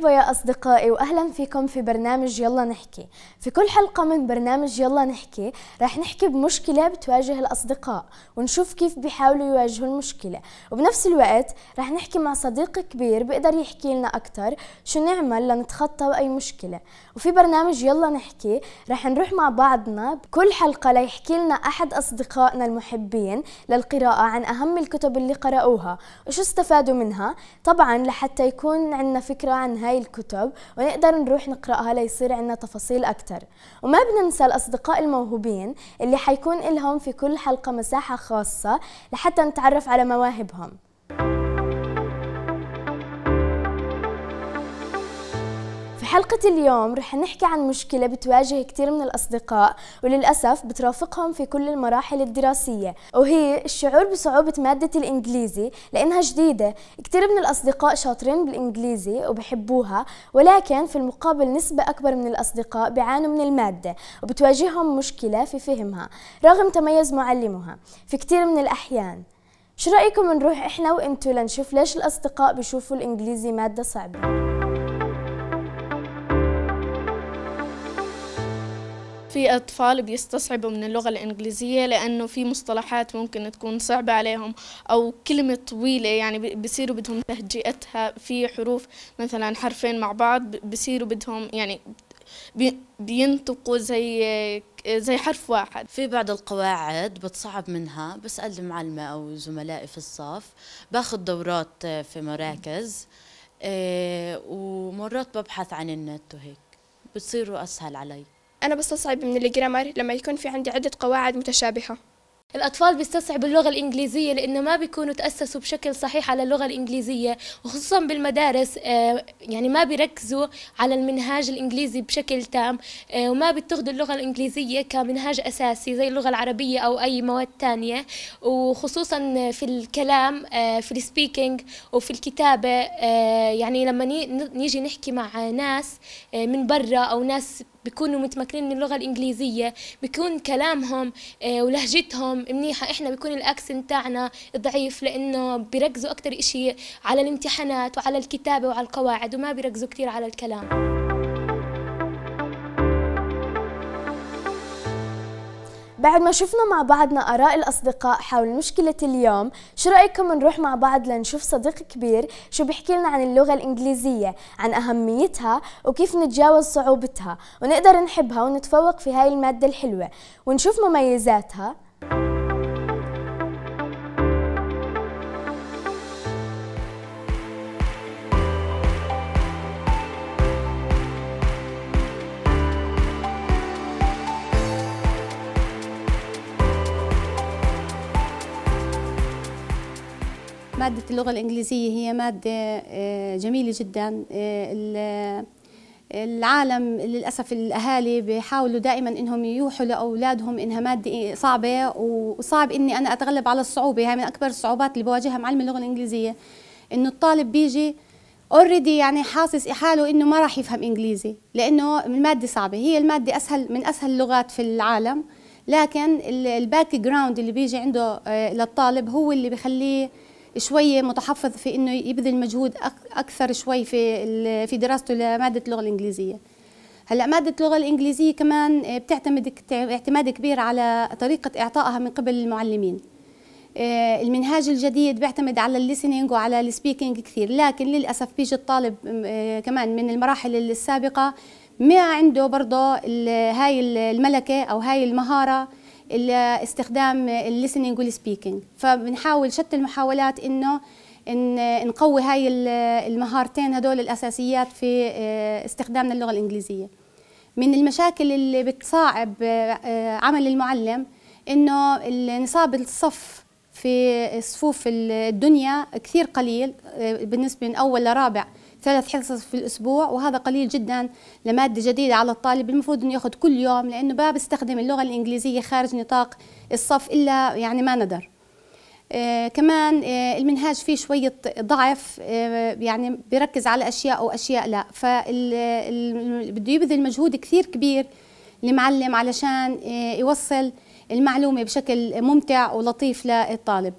مرحبا يا أصدقائي وأهلا فيكم في برنامج يلا نحكي في كل حلقة من برنامج يلا نحكي رح نحكي بمشكلة بتواجه الأصدقاء ونشوف كيف بيحاولوا يواجهوا المشكلة وبنفس الوقت رح نحكي مع صديق كبير بيقدر يحكي لنا أكثر شو نعمل لنتخطى أي مشكلة وفي برنامج يلا نحكي رح نروح مع بعضنا بكل حلقة ليحكي لنا أحد أصدقائنا المحبين للقراءة عن أهم الكتب اللي قرأوها وشو استفادوا منها طبعا لحتى يكون عندنا فكرة عن هاي هاي الكتب ونقدر نروح نقرأها ليصير عندنا تفاصيل أكثر وما بننسى الأصدقاء الموهوبين اللي حيكون لهم في كل حلقة مساحة خاصة لحتى نتعرف على مواهبهم بحلقة اليوم رح نحكي عن مشكلة بتواجه كثير من الأصدقاء وللأسف بترافقهم في كل المراحل الدراسية وهي الشعور بصعوبة مادة الإنجليزي لأنها جديدة كثير من الأصدقاء شاطرين بالإنجليزي وبحبوها ولكن في المقابل نسبة أكبر من الأصدقاء بيعانوا من المادة وبتواجههم مشكلة في فهمها رغم تميز معلمها في كثير من الأحيان شو رأيكم نروح إحنا وإنتوا لنشوف ليش الأصدقاء بيشوفوا الإنجليزي مادة صعبة؟ في أطفال بيستصعبوا من اللغة الإنجليزية لأنه في مصطلحات ممكن تكون صعبة عليهم أو كلمة طويلة يعني بصيروا بدهم تهجئتها في حروف مثلا حرفين مع بعض بصيروا بدهم يعني بينطقوا زي زي حرف واحد في بعض القواعد بتصعب منها بسأل المعلمة أو زملائي في الصف باخذ دورات في مراكز إيه، ومرات ببحث عن النت وهيك بتصيروا أسهل علي أنا بستصعب من الجرامر لما يكون في عندي عدة قواعد متشابهة الأطفال بيستصعبوا اللغة الإنجليزية لأنه ما بيكونوا تأسسوا بشكل صحيح على اللغة الإنجليزية وخصوصا بالمدارس آه، يعني ما بيركزوا على المنهاج الإنجليزي بشكل تام آه، وما بيتخذوا اللغة الإنجليزية كمنهاج أساسي زي اللغة العربية أو أي مواد تانية وخصوصا في الكلام آه، في السبيكينج وفي الكتابة يعني لما نيجي نحكي مع ناس من برا أو ناس بيكونوا متمكنين من اللغه الانجليزيه بيكون كلامهم آه، ولهجتهم منيحه احنا بيكون الاكسنت تاعنا ضعيف لانه بيركزوا اكثر إشي على الامتحانات وعلى الكتابه وعلى القواعد وما بيركزوا كثير على الكلام بعد ما شفنا مع بعضنا آراء الأصدقاء حول مشكلة اليوم شو رأيكم نروح مع بعض لنشوف صديق كبير شو بيحكي لنا عن اللغة الإنجليزية عن أهميتها وكيف نتجاوز صعوبتها ونقدر نحبها ونتفوق في هاي المادة الحلوة ونشوف مميزاتها مادة اللغة الإنجليزية هي مادة آه، جميلة جدا آه، العالم للأسف الأهالي بيحاولوا دائما إنهم يوحوا لأولادهم إنها مادة صعبة وصعب إني أنا أتغلب على الصعوبة هاي من أكبر الصعوبات اللي بواجهها معلم اللغة الإنجليزية إنه الطالب بيجي اوريدي يعني حاسس حاله انه ما راح يفهم انجليزي لانه الماده صعبه هي الماده اسهل من اسهل اللغات في العالم لكن الباك جراوند اللي بيجي عنده آه، للطالب هو اللي بخليه شوي متحفظ في انه يبذل مجهود اكثر شوي في في دراسته لماده اللغه الانجليزيه هلا ماده اللغه الانجليزيه كمان آه، بتعتمد اعتماد كبير على طريقه اعطائها من قبل المعلمين آه، المنهاج الجديد بيعتمد على الليسنينج وعلى السبيكينج كثير لكن للاسف بيجي الطالب آه، كمان من المراحل السابقه ما عنده برضه هاي الملكه او هاي المهاره استخدام الليسننج والسبيكينج فبنحاول شتى المحاولات انه إن نقوي هاي المهارتين هدول الاساسيات في آه، استخدامنا اللغه الانجليزيه من المشاكل اللي بتصعب آه، عمل المعلم انه نصاب الصف في صفوف الدنيا كثير قليل آه، بالنسبه من اول لرابع ثلاث حصص في الأسبوع وهذا قليل جدا لمادة جديدة على الطالب المفروض أنه يأخذ كل يوم لأنه ما بستخدم اللغة الإنجليزية خارج نطاق الصف إلا يعني ما ندر آه كمان آه المنهاج فيه شوية ضعف آه يعني بيركز على أشياء وأشياء لا فبده يبذل مجهود كثير كبير المعلم علشان آه، يوصل المعلومة بشكل ممتع ولطيف للطالب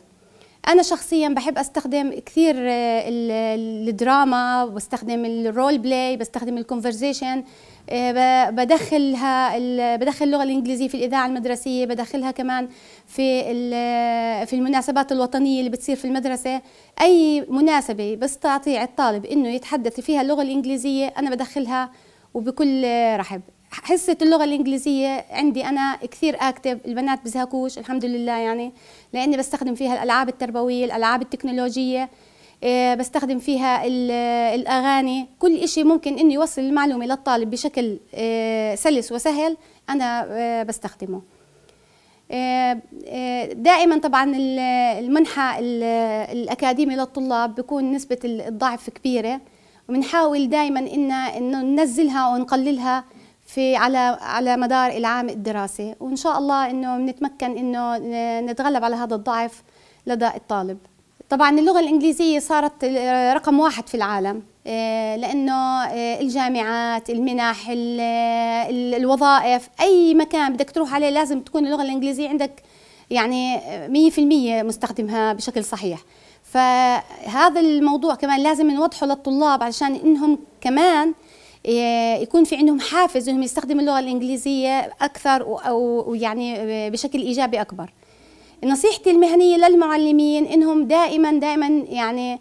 انا شخصيا بحب استخدم كثير آه، الدراما بستخدم الرول بلاي بستخدم الكونفرزيشن آه، بدخلها بدخل اللغه الانجليزيه في الاذاعه المدرسيه بدخلها كمان في في المناسبات الوطنيه اللي بتصير في المدرسه اي مناسبه بستطيع الطالب انه يتحدث فيها اللغه الانجليزيه انا بدخلها وبكل آه، رحب حصه اللغه الانجليزيه عندي انا كثير اكتب البنات بزهقوش الحمد لله يعني لاني بستخدم فيها الالعاب التربويه الالعاب التكنولوجيه إيه، بستخدم فيها الاغاني كل شيء ممكن انه يوصل المعلومه للطالب بشكل إيه، سلس وسهل انا إيه، بستخدمه دائما طبعا المنحة الأكاديمي للطلاب بيكون نسبة الضعف كبيرة وبنحاول دائما إن, ننزلها ونقللها في على على مدار العام الدراسي وان شاء الله انه بنتمكن انه نتغلب على هذا الضعف لدى الطالب طبعا اللغه الانجليزيه صارت رقم واحد في العالم آه، لانه آه، الجامعات المنح الوظائف اي مكان بدك تروح عليه لازم تكون اللغه الانجليزيه عندك يعني 100% مستخدمها بشكل صحيح فهذا الموضوع كمان لازم نوضحه للطلاب علشان انهم كمان إيه، يكون في عندهم حافز انهم يستخدموا اللغه الانجليزيه اكثر ويعني بشكل ايجابي اكبر نصيحتي المهنيه للمعلمين انهم دائما دائما يعني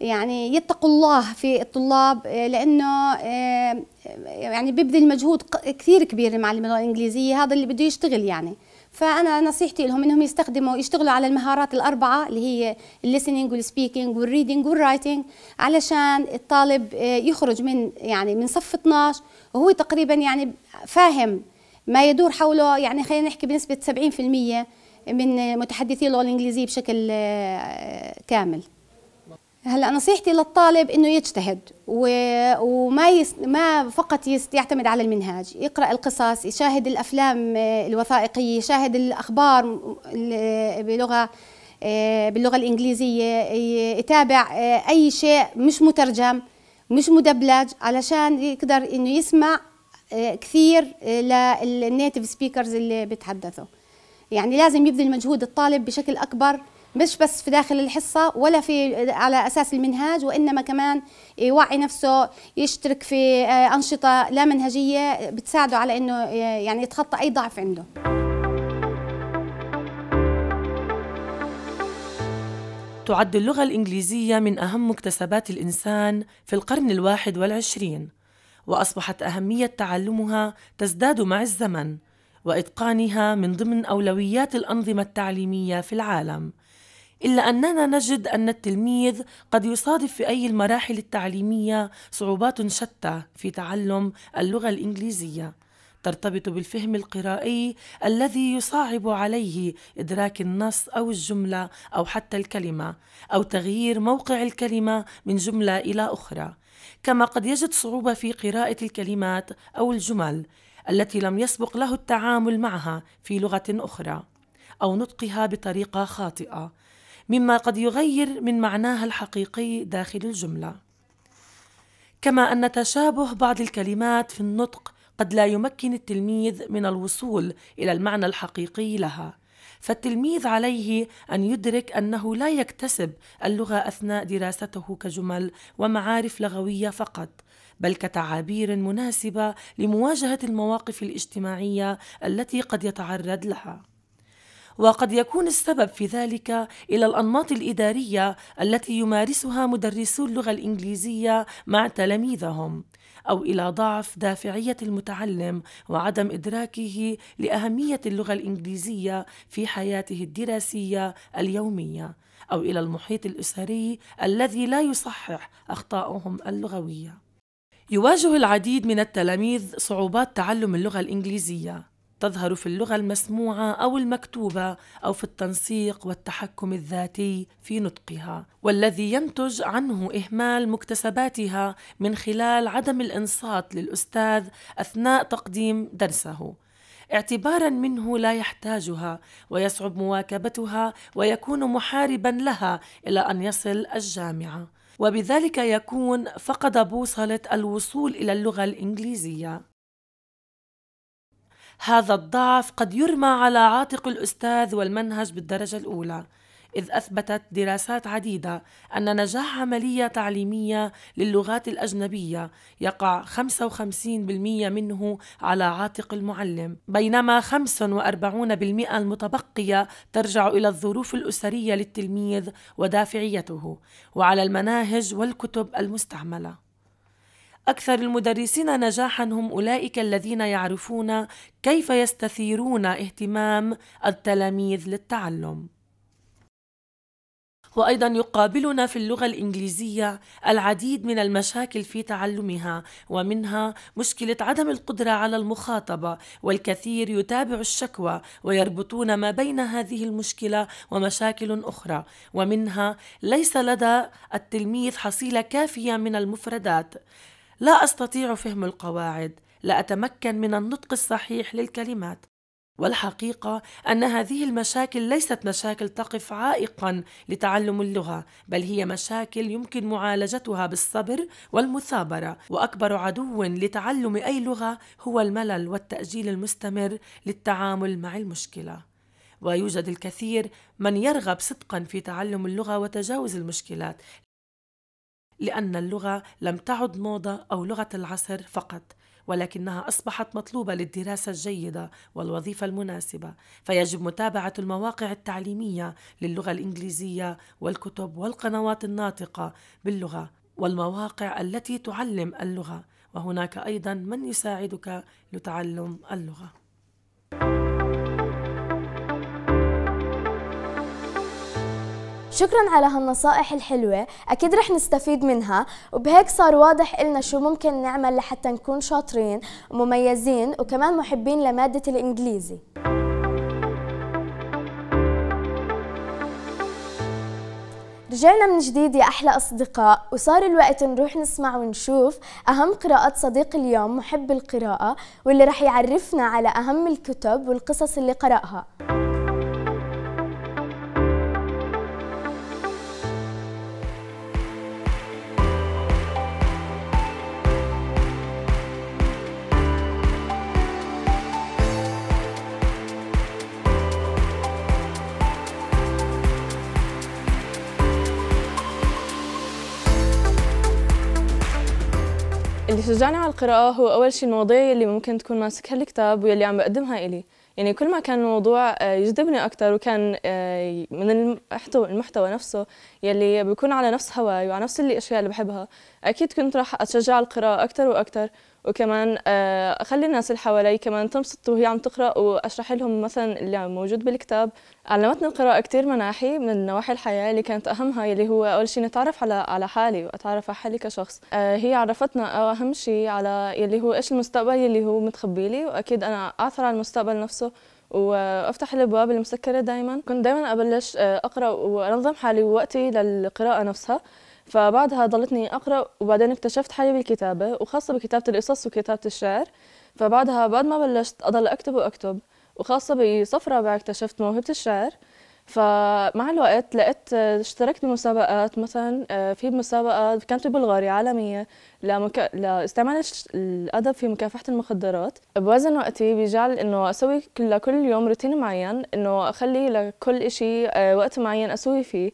يعني يتقوا الله في الطلاب إيه، لانه إيه، يعني بيبذل مجهود كثير كبير المعلم اللغه الانجليزيه هذا اللي بده يشتغل يعني فانا نصيحتي لهم انهم يستخدموا يشتغلوا على المهارات الاربعه اللي هي الليسننج والسبيكينج والريدنج والرايتنج علشان الطالب آه، يخرج من يعني من صف 12 وهو تقريبا يعني فاهم ما يدور حوله يعني خلينا نحكي بنسبه 70% من متحدثي اللغه الانجليزيه بشكل آه، كامل هلا نصيحتي للطالب انه يجتهد و... وما يس... ما فقط يس... يعتمد على المنهاج يقرا القصص يشاهد الافلام آه، الوثائقيه يشاهد الاخبار بلغه آه، باللغه الانجليزيه يتابع آه، اي شيء مش مترجم مش مدبلج علشان يقدر انه يسمع كثير للنيتف سبيكرز اللي بتحدثوا يعني لازم يبذل مجهود الطالب بشكل اكبر مش بس في داخل الحصة ولا في على أساس المنهاج وإنما كمان يوعي نفسه يشترك في آه، أنشطة لا منهجية بتساعده على إنه آه، يعني يتخطى أي ضعف عنده تعد اللغة الإنجليزية من أهم مكتسبات الإنسان في القرن الواحد والعشرين وأصبحت أهمية تعلمها تزداد مع الزمن وإتقانها من ضمن أولويات الأنظمة التعليمية في العالم إلا أننا نجد أن التلميذ قد يصادف في أي المراحل التعليمية صعوبات شتى في تعلم اللغة الإنجليزية ترتبط بالفهم القرائي الذي يصعب عليه إدراك النص أو الجملة أو حتى الكلمة أو تغيير موقع الكلمة من جملة إلى أخرى كما قد يجد صعوبة في قراءة الكلمات أو الجمل التي لم يسبق له التعامل معها في لغة أخرى أو نطقها بطريقة خاطئة مما قد يغير من معناها الحقيقي داخل الجمله كما ان تشابه بعض الكلمات في النطق قد لا يمكن التلميذ من الوصول الى المعنى الحقيقي لها فالتلميذ عليه ان يدرك انه لا يكتسب اللغه اثناء دراسته كجمل ومعارف لغويه فقط بل كتعابير مناسبه لمواجهه المواقف الاجتماعيه التي قد يتعرض لها وقد يكون السبب في ذلك الى الانماط الاداريه التي يمارسها مدرسو اللغه الانجليزيه مع تلاميذهم او الى ضعف دافعيه المتعلم وعدم ادراكه لاهميه اللغه الانجليزيه في حياته الدراسيه اليوميه او الى المحيط الاسري الذي لا يصحح اخطائهم اللغويه يواجه العديد من التلاميذ صعوبات تعلم اللغه الانجليزيه تظهر في اللغة المسموعة أو المكتوبة أو في التنسيق والتحكم الذاتي في نطقها، والذي ينتج عنه إهمال مكتسباتها من خلال عدم الإنصات للأستاذ أثناء تقديم درسه. اعتبارا منه لا يحتاجها ويصعب مواكبتها ويكون محاربا لها الى ان يصل الجامعه وبذلك يكون فقد بوصله الوصول الى اللغه الانجليزيه هذا الضعف قد يرمى على عاتق الأستاذ والمنهج بالدرجة الأولى إذ أثبتت دراسات عديدة أن نجاح عملية تعليمية للغات الأجنبية يقع 55% منه على عاتق المعلم، بينما 45% المتبقية ترجع إلى الظروف الأسرية للتلميذ ودافعيته، وعلى المناهج والكتب المستعملة. أكثر المدرسين نجاحا هم أولئك الذين يعرفون كيف يستثيرون اهتمام التلاميذ للتعلم. وايضا يقابلنا في اللغه الانجليزيه العديد من المشاكل في تعلمها ومنها مشكله عدم القدره على المخاطبه والكثير يتابع الشكوى ويربطون ما بين هذه المشكله ومشاكل اخرى ومنها ليس لدى التلميذ حصيله كافيه من المفردات لا أستطيع فهم القواعد لا أتمكن من النطق الصحيح للكلمات والحقيقة أن هذه المشاكل ليست مشاكل تقف عائقا لتعلم اللغة بل هي مشاكل يمكن معالجتها بالصبر والمثابرة وأكبر عدو لتعلم أي لغة هو الملل والتأجيل المستمر للتعامل مع المشكلة ويوجد الكثير من يرغب صدقا في تعلم اللغه وتجاوز المشكلات لأن اللغة لم تعد موضة أو لغة العصر فقط ولكنها أصبحت مطلوبة للدراسة الجيدة والوظيفة المناسبة، فيجب متابعة المواقع التعليمية للغة الإنجليزية والكتب والقنوات الناطقة باللغة والمواقع التي تعلم اللغة، وهناك أيضا من يساعدك لتعلم اللغة. شكرا على هالنصائح الحلوة أكيد رح نستفيد منها وبهيك صار واضح إلنا شو ممكن نعمل لحتى نكون شاطرين ومميزين وكمان محبين لمادة الإنجليزي رجعنا من جديد يا أحلى أصدقاء وصار الوقت نروح نسمع ونشوف أهم قراءات صديق اليوم محب القراءة واللي رح يعرفنا على أهم الكتب والقصص اللي قرأها شجعني على القراءة هو أول شيء المواضيع اللي ممكن تكون ماسكها الكتاب واللي عم بقدمها إلي يعني كل ما كان الموضوع آه، يجذبني أكثر وكان آه، من المحتوى نفسه يلي بيكون على نفس هواي وعلى نفس الأشياء اللي بحبها أكيد كنت راح أتشجع على القراءة أكثر وأكثر وكمان آه، اخلي الناس اللي حوالي كمان تنبسط وهي عم تقرا واشرح لهم مثلا اللي موجود بالكتاب علمتني القراءه كثير مناحي من نواحي الحياه اللي كانت اهمها اللي هو اول شيء نتعرف على على حالي واتعرف على حالي كشخص آه، هي عرفتنا اهم شيء على اللي هو ايش المستقبل اللي هو متخبي لي واكيد انا اعثر على المستقبل نفسه وافتح الابواب المسكره دائما كنت دائما ابلش آه، اقرا وانظم حالي ووقتي للقراءه نفسها فبعدها ضلتني أقرأ وبعدين اكتشفت حالي بالكتابة وخاصة بكتابة القصص وكتابة الشعر فبعدها بعد ما بلشت أضل أكتب وأكتب وخاصة بصف رابع اكتشفت موهبة الشعر فمع الوقت لقيت اشتركت بمسابقات مثلا آه، في مسابقة كانت ببلغاريا عالمية لمك... لاستعمال الأدب في مكافحة المخدرات بوزن وقتي بجعل إنه أسوي لكل يوم روتين معين إنه أخلي لكل إشي آه، وقت معين أسوي فيه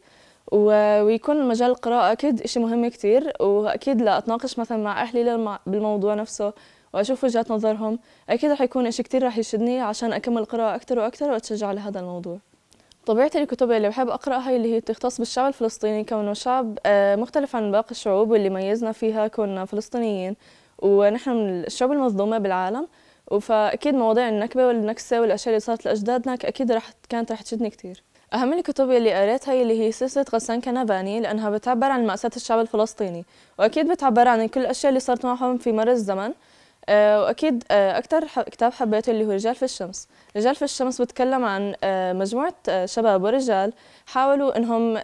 ويكون مجال القراءة أكيد إشي مهم كتير وأكيد لأتناقش مثلا مع أهلي بالموضوع نفسه وأشوف وجهة نظرهم أكيد رح يكون إشي كتير رح يشدني عشان أكمل قراءة أكتر وأكتر وأتشجع على هذا الموضوع طبيعة الكتب اللي بحب أقرأها اللي هي بتختص بالشعب الفلسطيني كونه شعب آه، مختلف عن باقي الشعوب واللي ميزنا فيها كنا فلسطينيين ونحن من الشعوب المظلومة بالعالم فأكيد مواضيع النكبة والنكسة والأشياء اللي صارت لأجدادنا أكيد رح كانت رح تشدني كتير أهم الكتب اللي قريتها اللي هي سلسلة غسان كنباني لأنها بتعبر عن مأساة الشعب الفلسطيني وأكيد بتعبر عن كل الأشياء اللي صارت معهم في مر الزمن أه وأكيد آه، أكثر كتاب حبيته اللي هو رجال في الشمس رجال في الشمس بتكلم عن آه، مجموعة آه، شباب ورجال حاولوا أنهم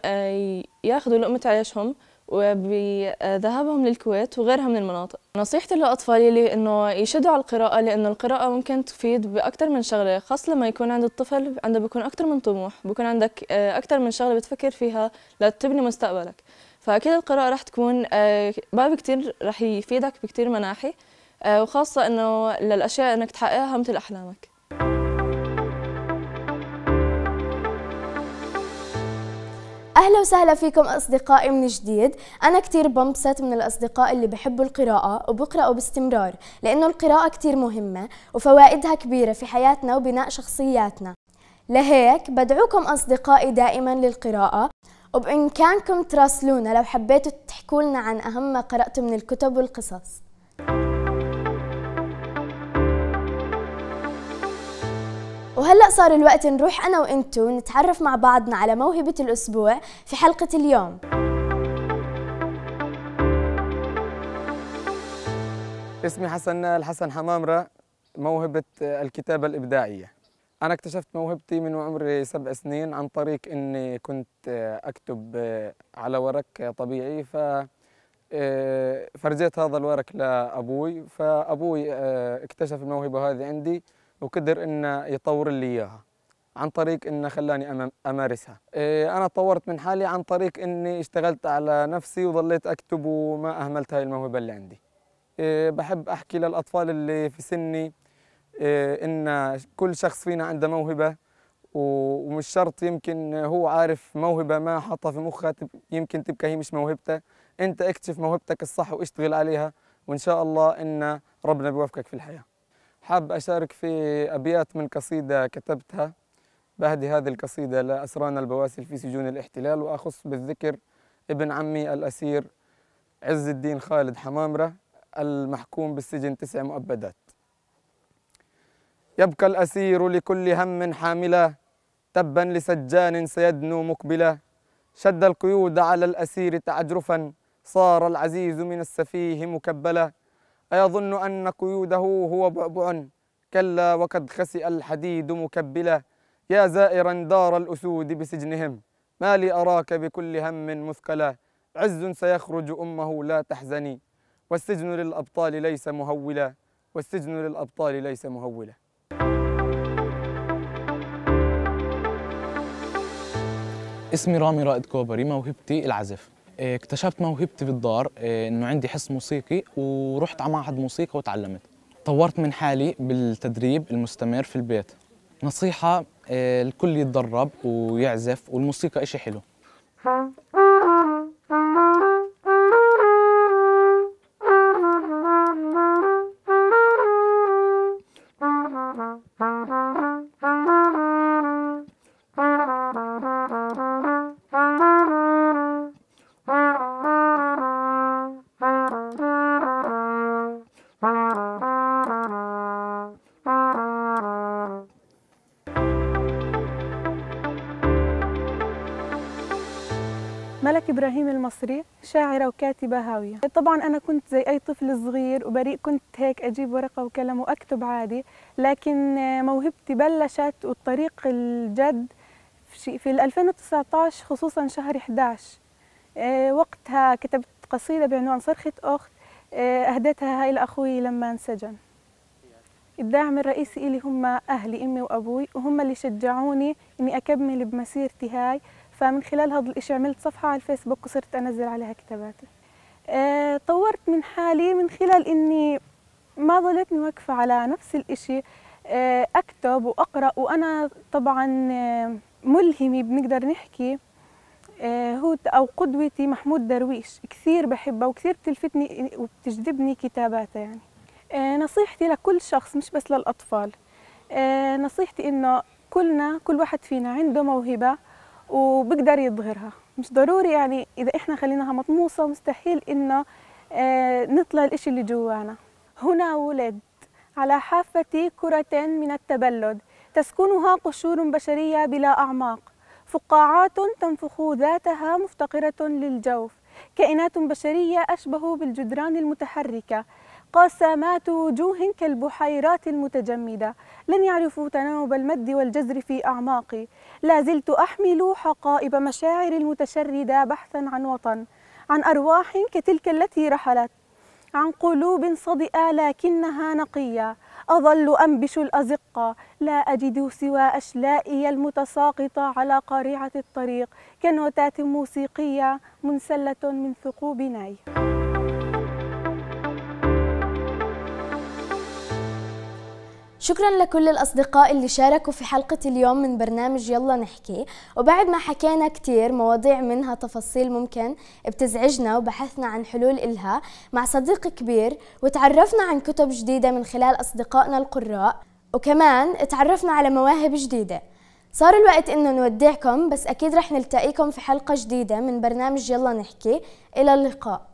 ياخذوا لقمة عيشهم وبذهابهم للكويت وغيرها من المناطق نصيحتي للأطفال اللي أنه يشدوا على القراءة لأنه القراءة ممكن تفيد بأكثر من شغلة خاصة لما يكون عند الطفل عنده بيكون أكثر من طموح بيكون عندك آه، أكثر من شغلة بتفكر فيها لتبني مستقبلك فأكيد القراءة رح تكون آه، باب كتير رح يفيدك بكتير مناحي آه، وخاصة أنه للأشياء أنك تحققها مثل أحلامك أهلا وسهلا فيكم أصدقائي من جديد أنا كتير بنبسط من الأصدقاء اللي بحبوا القراءة وبقرأوا باستمرار لأنه القراءة كتير مهمة وفوائدها كبيرة في حياتنا وبناء شخصياتنا لهيك بدعوكم أصدقائي دائما للقراءة وبإمكانكم تراسلونا لو حبيتوا تحكوا لنا عن أهم ما قرأتوا من الكتب والقصص وهلأ صار الوقت نروح أنا وإنتو نتعرف مع بعضنا على موهبة الأسبوع في حلقة اليوم اسمي حسن الحسن حمامرة موهبة الكتابة الإبداعية أنا اكتشفت موهبتي من عمري سبع سنين عن طريق إني كنت أكتب على ورق طبيعي ف آه، فرجيت هذا الورق لأبوي فأبوي آه، اكتشف الموهبة هذه عندي وقدر انه يطور لي اياها عن طريق انه خلاني امارسها إيه انا طورت من حالي عن طريق اني اشتغلت على نفسي وظليت اكتب وما اهملت هاي الموهبه اللي عندي إيه بحب احكي للاطفال اللي في سني إيه ان كل شخص فينا عنده موهبه ومش شرط يمكن هو عارف موهبه ما حاطها في مخه يمكن تبقى هي مش موهبته انت اكتشف موهبتك الصح واشتغل عليها وان شاء الله ان ربنا بيوفقك في الحياه حاب أشارك في أبيات من قصيدة كتبتها بهدي هذه القصيدة لأسرانا البواسل في سجون الاحتلال وأخص بالذكر ابن عمي الأسير عز الدين خالد حمامرة المحكوم بالسجن تسع مؤبدات يبقى الأسير لكل هم حاملا تبا لسجان سيدنو مقبلا شد القيود على الأسير تعجرفا صار العزيز من السفيه مكبلا أيظن أن قيوده هو بعبع كلا وقد خسئ الحديد مكبلا يا زائرا دار الأسود بسجنهم ما لي أراك بكل هم مثقلا عز سيخرج أمه لا تحزني والسجن للأبطال ليس مهولا والسجن للأبطال ليس مهولا اسمي رامي رائد كوبري موهبتي العزف آه، اكتشفت موهبتي بالدار آه، انه عندي حس موسيقي ورحت على معهد موسيقى وتعلمت طورت من حالي بالتدريب المستمر في البيت نصيحة آه، الكل يتدرب ويعزف والموسيقى إشي حلو المصري شاعرة وكاتبة هاوية طبعا أنا كنت زي أي طفل صغير وبريء كنت هيك أجيب ورقة وقلم وأكتب عادي لكن موهبتي بلشت والطريق الجد في 2019 خصوصا شهر 11 آه، وقتها كتبت قصيدة بعنوان صرخة أخت آه، أهديتها هاي لأخوي لما انسجن الداعم الرئيسي إلي هم أهلي أمي وأبوي وهم اللي شجعوني إني أكمل بمسيرتي هاي فمن خلال هذا الإشي عملت صفحة على الفيسبوك وصرت أنزل عليها كتاباتي آه، طورت من حالي من خلال إني ما ظلتني واقفة على نفس الإشي آه، أكتب وأقرأ وأنا طبعا آه، ملهمي بنقدر نحكي هو أو قدوتي محمود درويش كثير بحبه وكثير بتلفتني وبتجذبني كتاباته يعني نصيحتي لكل شخص مش بس للأطفال نصيحتي إنه كلنا كل واحد فينا عنده موهبة وبقدر يظهرها مش ضروري يعني إذا إحنا خليناها مطموسة مستحيل إنه آه، نطلع الإشي اللي جوانا هنا ولد على حافة كرة من التبلد تسكنها قشور بشرية بلا أعماق فقاعات تنفخ ذاتها مفتقرة للجوف كائنات بشرية أشبه بالجدران المتحركة قسامات وجوه كالبحيرات المتجمدة لن يعرفوا تناوب المد والجزر في أعماقي لا زلت أحمل حقائب مشاعر المتشردة بحثا عن وطن عن أرواح كتلك التي رحلت عن قلوب صدئة لكنها نقية أظل أنبش الأزقة لا أجد سوى أشلائي المتساقطة على قارعة الطريق كنوتات موسيقية منسلة من ثقوب ناي شكرا لكل الأصدقاء اللي شاركوا في حلقة اليوم من برنامج يلا نحكي وبعد ما حكينا كتير مواضيع منها تفاصيل ممكن بتزعجنا وبحثنا عن حلول إلها مع صديق كبير وتعرفنا عن كتب جديدة من خلال أصدقائنا القراء وكمان تعرفنا على مواهب جديدة صار الوقت إنه نودعكم بس أكيد رح نلتقيكم في حلقة جديدة من برنامج يلا نحكي إلى اللقاء